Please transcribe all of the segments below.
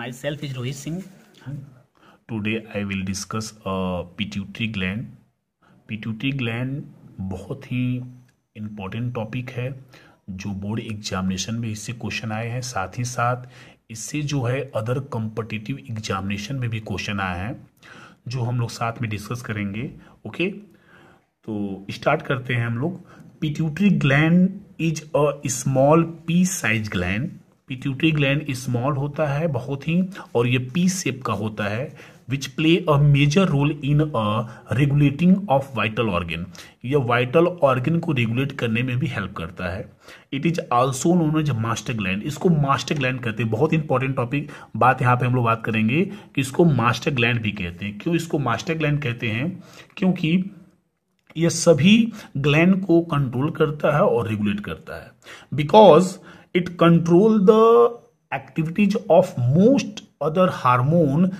self is Rohit Singh Today I will discuss a pituitary gland pituitary gland बहुत ही important topic है जो board examination में इससे क्वेश्चन आए हैं साथ ही साथ इससे जो है अदर कॉम्पिटिटिव एग्जामिनेशन में भी क्वेश्चन आए हैं जो हम लोग साथ में डिस्कस करेंगे ओके तो स्टार्ट करते हैं हम लोग pituitary gland is a small pea size gland pituitary gland small होता है बहुत ही और ये पी सेप का होता है which play a major role in a regulating of vital organ यह वाइटल ऑर्गेन को रेगुलेट करने में भी हेल्प करता है it is also known as master gland इसको मास्टर ग्लैंड कहते हैं बहुत इंपॉर्टेंट टॉपिक बात यहाँ पे हम लोग बात करेंगे कि इसको मास्टर ग्लैंड भी कहते हैं क्यों इसको मास्टर ग्लैंड कहते हैं क्योंकि यह सभी ग्लैंड को कंट्रोल करता है और रेगुलेट करता है because it control the activities of most other hormone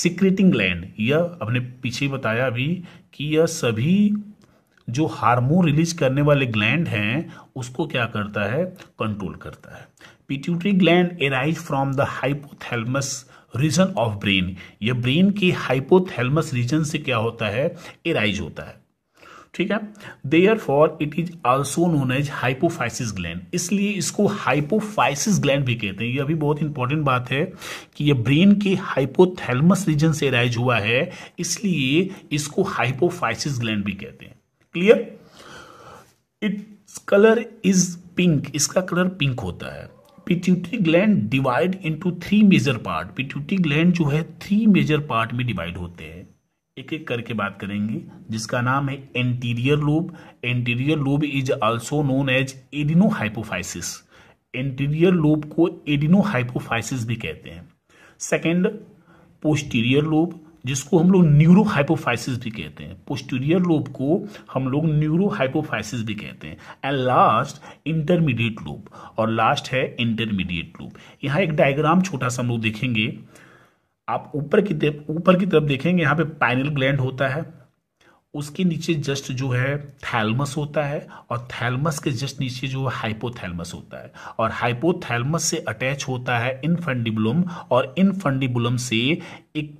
secreting gland यह हमने पीछे बताया अभी कि यह सभी जो हार्मोन रिलीज करने वाले ग्लैंड हैं उसको क्या करता है कंट्रोल करता है pituitary gland arise from the hypothalamus region of brain यह ब्रेन के हाइपोथैलमस रीजन से क्या होता है एराइज होता है ठीक है therefore it is also known as hypophysis gland इसलिए इसको हाइपोफाइसिस ग्लैंड भी कहते हैं ये अभी बहुत इंपॉर्टेंट बात है कि ये ब्रेन के हाइपोथेलमस रीजन से राइज हुआ है इसलिए इसको हाइपोफाइसिस ग्लैंड भी कहते हैं clear its colour is pink इसका कलर पिंक होता है pituitary gland divide into three major part pituitary gland जो है थ्री मेजर पार्ट में डिवाइड होते हैं एक एक करके बात करेंगे जिसका नाम है anterior lobe anterior lobe is also known as adenohypophysis anterior lobe को एडिनो हाइपोफाइसिस भी कहते हैं सेकेंड पोस्टीरियर लोब जिसको हम लोग न्यूरो हाइपोफाइसिस भी कहते हैं पोस्टीरियर लोब को हम लोग न्यूरो हाइपोफाइसिस भी कहते हैं एंड लास्ट इंटरमीडिएट लोब और लास्ट है इंटरमीडिएट लोब यहाँ एक डायग्राम छोटा सा हम लोग देखेंगे आप ऊपर की तरफ ऊपर की तरफ देखेंगे यहाँ पे पाइनल ग्लैंड होता है उसके नीचे जस्ट जो है थैलमस होता है और थैलमस के जस्ट नीचे जो हाइपोथैलमस होता है और हाइपोथैलमस से अटैच होता है इनफंडिबुलम और इनफंडिबुलम से एक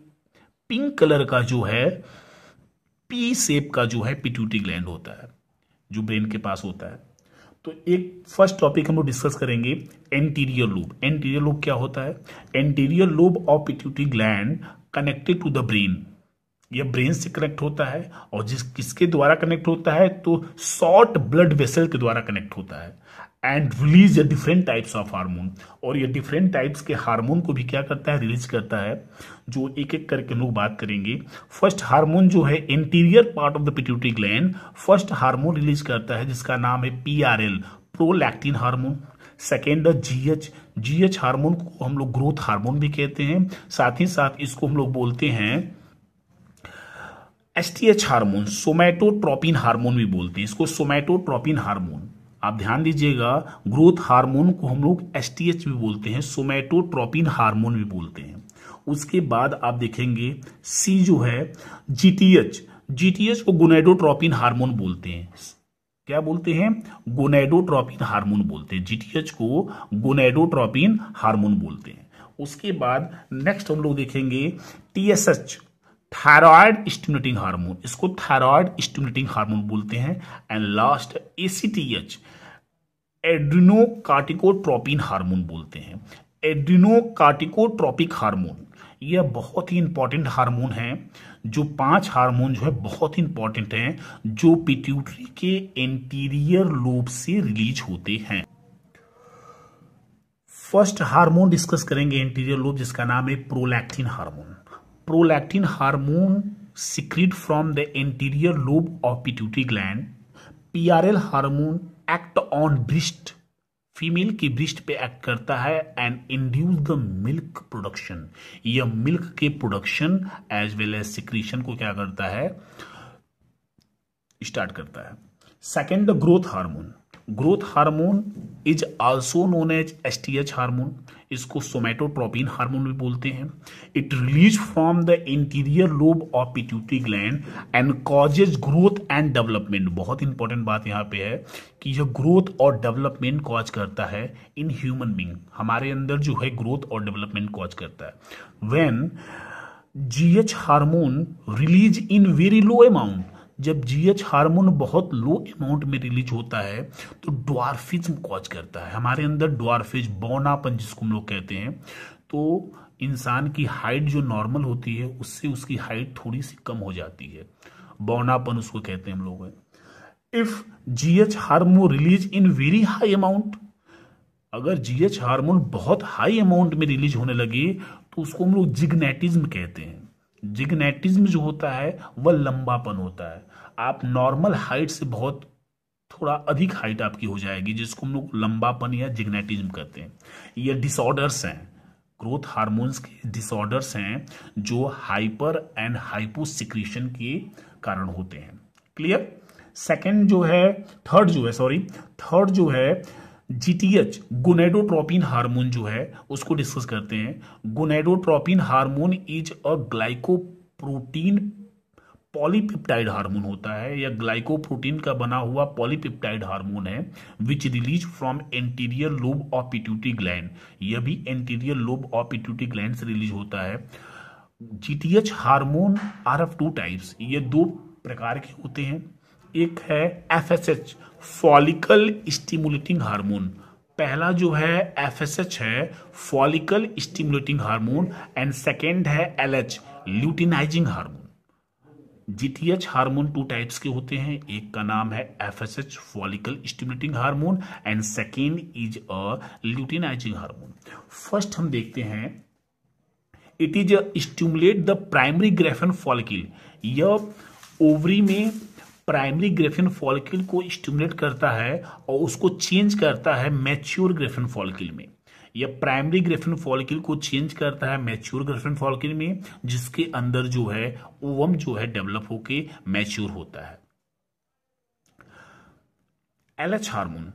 पिंक कलर का जो है पी सेप का जो है पिट्यूटी ग्लैंड होता है जो ब्रेन के पास होता है तो एक फर्स्ट टॉपिक हम लोग डिस्कस करेंगे एंटीरियर लूब एंटीरियर लूब क्या होता है anterior lobe of pituitary gland connected to the brain यह ब्रेन से कनेक्ट होता है और जिस किसके द्वारा कनेक्ट होता है तो शॉर्ट ब्लड वेसल के द्वारा कनेक्ट होता है and release different types of hormone और ये डिफरेंट टाइप्स के हार्मोन को भी क्या करता है रिलीज करता है जो एक एक करके लोग बात करेंगे फर्स्ट हार्मोन जो है interior part of the pituitary gland first hormone release करता है जिसका नाम है P R L prolactin hormone second G H G H hormone को हम लोग ग्रोथ हार्मोन भी कहते हैं साथ ही साथ इसको हम लोग बोलते हैं S T H hormone somatotropin hormone भी बोलते हैं इसको सोमैटोट्रोपिन हार्मोन आप ध्यान दीजिएगा ग्रोथ हार्मोन को हम लोग एस भी बोलते हैं सोमेटोट्रोपिन हार्मोन भी बोलते हैं उसके बाद आप देखेंगे सी जो है जीटीएच जीटीएच को गोनेडोट्रोपिन हार्मोन बोलते हैं क्या बोलते हैं गोनेडोट्रोपिन हार्मोन बोलते हैं जीटीएच को गोनेडोट्रोपिन हार्मोन बोलते हैं उसके बाद नेक्स्ट हम लोग देखेंगे टीएसएच थायराइड स्टिमुलेटिंग हार्मोन इसको थायराइड स्टिमुलेटिंग हार्मोन बोलते हैं and last ACTH adrenocorticotropin hormone बोलते हैं एड्रिनोकार्टिकोट्रोपिक हार्मोन यह बहुत ही इंपॉर्टेंट हार्मोन है जो पांच हार्मोन जो है बहुत ही इंपॉर्टेंट है जो पिट्यूटरी के एंटीरियर लोब से रिलीज होते हैं फर्स्ट हार्मोन डिस्कस करेंगे एंटीरियर लोब जिसका नाम है prolactin hormone prolactin hormone secrete from the anterior lobe of pituitary gland PRL hormone act on breast female की ब्रिस्ट पे एक्ट करता है and induce the milk production यह मिल्क के production as well as secretion को क्या करता है स्टार्ट करता है second the growth hormone growth hormone is also known as S T H hormone इसको सोमेटोट्रोपिन हार्मोन भी बोलते हैं it release from the interior lobe of pituitary gland and causes growth and development बहुत important बात यहाँ पे है कि यह ग्रोथ और डेवलपमेंट कॉज करता है इन ह्यूमन बींग हमारे अंदर जो है ग्रोथ और डेवलपमेंट कॉज करता है when G H hormone release in very low amount जब जीएच हार्मोन बहुत लो अमाउंट में रिलीज होता है तो डॉर्फिज्म कॉज करता है हमारे अंदर डॉर्फिज बौनापन जिसको हम लोग कहते हैं तो इंसान की हाइट जो नॉर्मल होती है उससे उसकी हाइट थोड़ी सी कम हो जाती है बौनापन उसको कहते हैं हम लोग if GH hormone release in very high amount अगर जीएच हार्मोन बहुत हाई अमाउंट में रिलीज होने लगे तो उसको हम लोग जिग्नेटिज्म कहते हैं जिग्नेटिज्म जो होता है वह लंबापन होता है आप नॉर्मल हाइट से बहुत थोड़ा अधिक हाइट आपकी हो जाएगी जिसको हम लोग लंबापन या जिग्नेटिज्म कहते हैं ये डिसऑर्डर्स हैं ग्रोथ हार्मोन्स के डिसऑर्डर्स हैं जो हाइपर एंड हाइपोसिक्रीशन के कारण होते हैं क्लियर सेकेंड जो है थर्ड जो है सॉरी थर्ड जो है जीटीएच गुनेडोट्रोपिन हार्मोन जो है उसको डिस्कस करते हैं gonadotropin hormone is a glycoprotein polypeptide hormone होता है या ग्लाइकोप्रोटीन का बना हुआ पॉलीपिप्टाइड हार्मोन है which release from anterior lobe of pituitary gland यह भी anterior lobe of pituitary gland से रिलीज होता है GTH hormone are of two types ये दो प्रकार के होते हैं एक है F S H follicle stimulating hormone पहला जो है एफ एस एच है follicle stimulating hormone and second है L H luteinizing hormone GTH hormone two types के होते हैं एक का नाम है F S H follicle stimulating hormone and second is a luteinizing hormone first हम देखते हैं it is stimulate the primary Graafian follicle यह ओवरी में प्राइमरी ग्रेफिन फॉलिक्यूल को स्टिमुलेट करता है और उसको चेंज करता है मैच्योर ग्रेफिन फॉलिक्यूल में यह प्राइमरी ग्रेफिन फॉलिक्यूल को चेंज करता है मैच्योर ग्रेफिन फॉलिक्यूल में जिसके अंदर जो है ओवम जो है डेवलप होके मैच्योर होता है LH hormone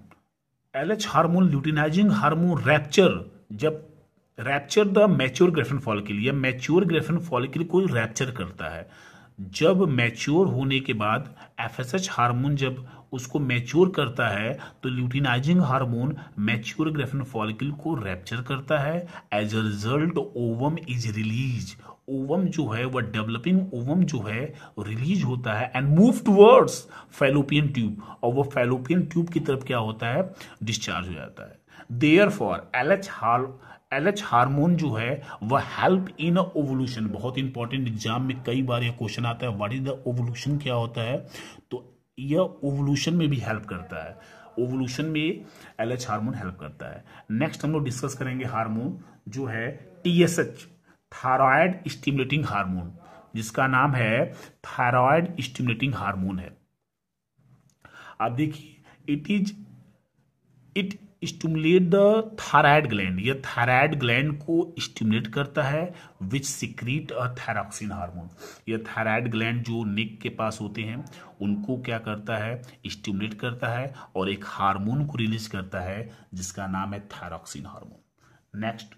LH hormone luteinizing hormone rupture जब rupture the mature Graafian follicle या मैच्योर ग्रेफिन फॉलिक्यूल को रैप्चर करता है जब मैच्योर होने के बाद एफएसएच हार्मोन जब उसको मैच्योर करता है तो luteinizing hormone mature Graafian follicle को रैप्चर करता है as a result ovum is release ovum जो है वह डेवलपिंग ओवम जो है रिलीज होता है and move towards fallopian tube और वह फेलोपियन ट्यूब की तरफ क्या होता है डिस्चार्ज हो जाता है देयर फॉर एल एच हार एलएच हार्मोन जो है वह हेल्प इन ओवोल्यूशन बहुत इंपॉर्टेंट एग्जाम में कई बार यह क्वेश्चन आता है व्हाट इज द ओवोल्यूशन क्या होता है तो यह ओवोल्यूशन में भी हेल्प करता है ओवोल्यूशन में एल एच हारमोन हेल्प करता है नेक्स्ट हम लोग डिस्कस करेंगे हारमोन जो है T S H thyroid stimulating hormone जिसका नाम है थायरॉयड स्टिमुलेटिंग हारमोन है आप देखिए it is it stimulate the thyroid gland यह थायराइड ग्लैंड को स्टिमुलेट करता है which secrete a thyroxine hormone यह थायराइड ग्लैंड जो नेक के पास होते हैं उनको क्या करता है स्टिमुलेट करता है और एक हार्मोन को रिलीज करता है जिसका नाम है thyroxine hormone next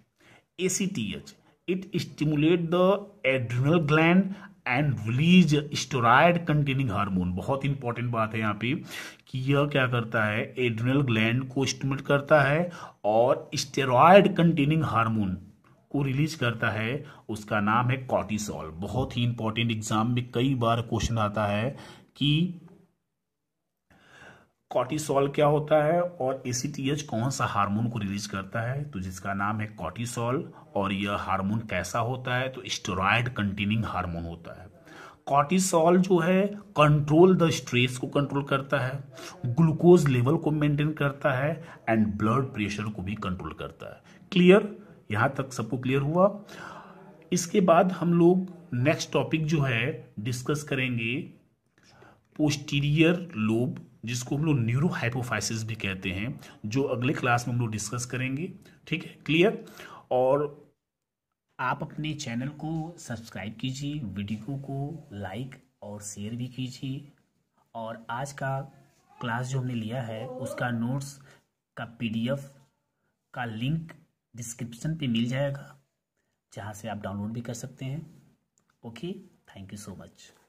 A C T H it stimulate the adrenal gland and release steroid containing hormone बहुत इंपॉर्टेंट बात है यहाँ पे कि यह क्या करता है एड्रिनल ग्लैंड को स्टमेट करता है और स्टेरॉयड कंटेनिंग हार्मोन को रिलीज करता है उसका नाम है कॉर्टिसोल बहुत ही इंपॉर्टेंट एग्जाम में कई बार क्वेश्चन आता है कि कॉटिसोल क्या होता है और एसीटीएच कौन सा हार्मोन को रिलीज करता है तो जिसका नाम है कॉटिसोल और यह हार्मोन कैसा होता है तो स्टेरॉयड कंटेनिंग हार्मोन होता है कॉटिसोल जो है कंट्रोल द स्ट्रेस को कंट्रोल करता है ग्लूकोज लेवल को मेंटेन करता है एंड ब्लड प्रेशर को भी कंट्रोल करता है क्लियर यहां तक सबको क्लियर हुआ इसके बाद हम लोग नेक्स्ट टॉपिक जो है डिस्कस करेंगे पोस्टीरियर लोब जिसको हम लोग न्यूरोहाइपोफाइसिस भी कहते हैं जो अगले क्लास में हम लोग डिस्कस करेंगे ठीक है क्लियर और आप अपने चैनल को सब्सक्राइब कीजिए वीडियो को लाइक और शेयर भी कीजिए और आज का क्लास जो हमने लिया है उसका नोट्स का पीडीएफ का लिंक डिस्क्रिप्शन पे मिल जाएगा जहाँ से आप डाउनलोड भी कर सकते हैं okay thank you so much